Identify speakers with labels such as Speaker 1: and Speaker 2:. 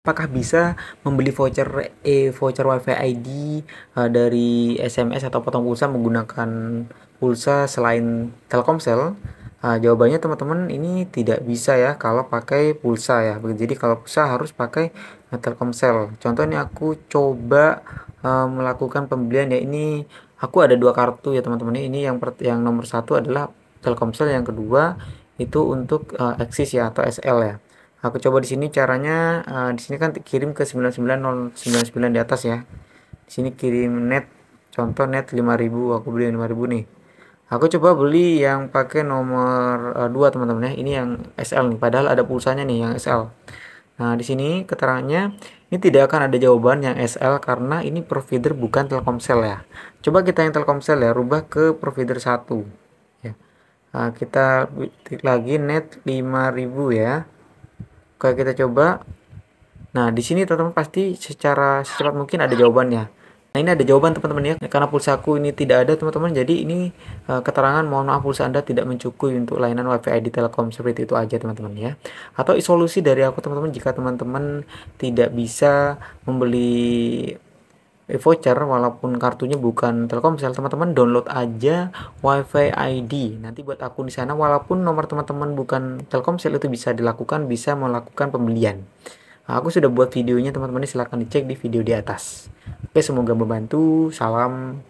Speaker 1: apakah bisa membeli voucher e voucher WiFi ID uh, eh, dari SMS atau potong pulsa menggunakan pulsa selain Telkomsel? Uh, jawabannya teman-teman ini tidak bisa ya kalau pakai pulsa ya. Jadi kalau pulsa harus pakai eh, Telkomsel. Contohnya aku coba uh, melakukan pembelian ya ini aku ada dua kartu ya teman-teman. Ini yang yang nomor satu adalah Telkomsel, yang kedua itu untuk uh, Axis ya atau SL ya aku coba di sini caranya uh, di sini kan kirim ke 99099 di atas ya di sini kirim net contoh net 5000 aku beli 5000 nih aku coba beli yang pakai nomor uh, eh, 2 teman-teman ya ini yang SL nih padahal ada pulsanya nih yang SL nah di sini keterangannya ini tidak akan ada jawaban yang SL karena ini provider bukan Telkomsel ya coba kita yang Telkomsel ya rubah ke provider 1 ya nah, kita lagi net 5000 ya Oke, kita coba. Nah, di sini teman-teman pasti secara secepat mungkin ada jawabannya. Nah, ini ada jawaban teman-teman ya. Karena pulsa aku ini tidak ada, teman-teman. Jadi ini uh, keterangan mohon maaf pulsa Anda tidak mencukupi untuk layanan WiFi di Telkom seperti itu aja, teman-teman ya. Atau solusi dari aku, teman-teman, jika teman-teman tidak bisa membeli voucher walaupun kartunya bukan Telkomsel teman-teman download aja WiFi ID nanti buat akun di sana walaupun nomor teman-teman bukan Telkomsel itu bisa dilakukan bisa melakukan pembelian nah, aku sudah buat videonya teman-teman silahkan dicek di video di atas oke semoga membantu salam